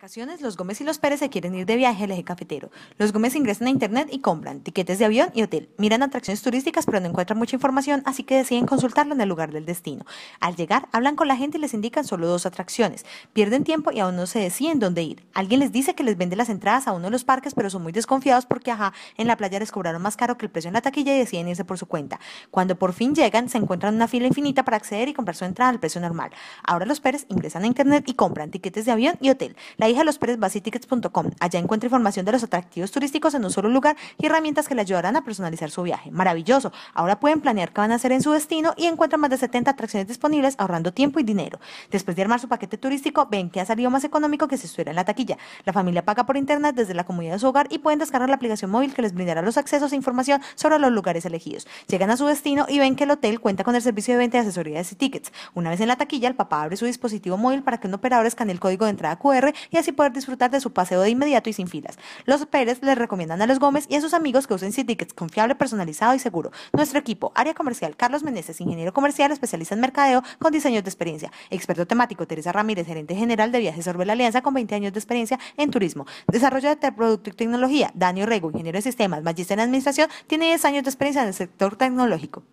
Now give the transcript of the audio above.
ocasiones los Gómez y los Pérez se quieren ir de viaje al eje cafetero. Los Gómez ingresan a internet y compran tiquetes de avión y hotel. Miran atracciones turísticas, pero no encuentran mucha información, así que deciden consultarlo en el lugar del destino. Al llegar, hablan con la gente y les indican solo dos atracciones. Pierden tiempo y aún no se deciden dónde ir. Alguien les dice que les vende las entradas a uno de los parques, pero son muy desconfiados porque, ajá, en la playa les cobraron más caro que el precio en la taquilla y deciden irse por su cuenta. Cuando por fin llegan, se encuentran una fila infinita para acceder y comprar su entrada al precio normal. Ahora los Pérez ingresan a internet y compran tiquetes de avión y hotel. La hija a los Allá encuentra información de los atractivos turísticos en un solo lugar y herramientas que le ayudarán a personalizar su viaje. Maravilloso. Ahora pueden planear qué van a hacer en su destino y encuentran más de 70 atracciones disponibles ahorrando tiempo y dinero. Después de armar su paquete turístico, ven que ha salido más económico que si estuviera en la taquilla. La familia paga por internet desde la comunidad de su hogar y pueden descargar la aplicación móvil que les brindará los accesos e información sobre los lugares elegidos. Llegan a su destino y ven que el hotel cuenta con el servicio de venta de asesorías y tickets Una vez en la taquilla, el papá abre su dispositivo móvil para que un operador escanee el código de entrada QR y y poder disfrutar de su paseo de inmediato y sin filas. Los Pérez les recomiendan a los Gómez y a sus amigos que usen C-Tickets, confiable, personalizado y seguro. Nuestro equipo, área comercial, Carlos Meneses, ingeniero comercial, especialista en mercadeo con diseños de experiencia. Experto temático, Teresa Ramírez, gerente general de Viajes la Alianza con 20 años de experiencia en turismo. Desarrollo de producto y tecnología, Daniel Rego, ingeniero de sistemas, magíster en administración, tiene 10 años de experiencia en el sector tecnológico.